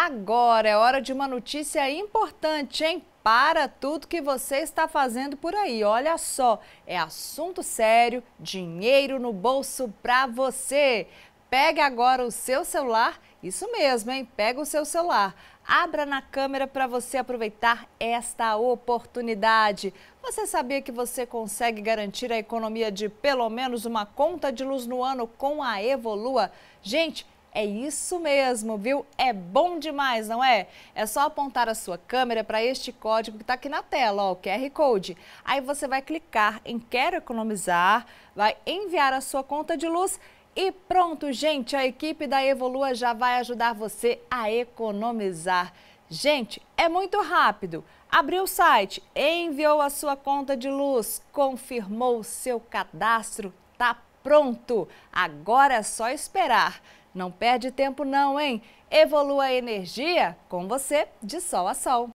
Agora é hora de uma notícia importante, hein? Para tudo que você está fazendo por aí. Olha só, é assunto sério, dinheiro no bolso para você. Pegue agora o seu celular, isso mesmo, hein? Pega o seu celular, abra na câmera para você aproveitar esta oportunidade. Você sabia que você consegue garantir a economia de pelo menos uma conta de luz no ano com a Evolua? Gente, é isso mesmo, viu? É bom demais, não é? É só apontar a sua câmera para este código que está aqui na tela, ó, o QR Code. Aí você vai clicar em Quero Economizar, vai enviar a sua conta de luz e pronto, gente, a equipe da Evolua já vai ajudar você a economizar. Gente, é muito rápido. Abriu o site, enviou a sua conta de luz, confirmou o seu cadastro, tá pronto. Agora é só esperar. Não perde tempo não, hein? Evolua a energia com você de sol a sol.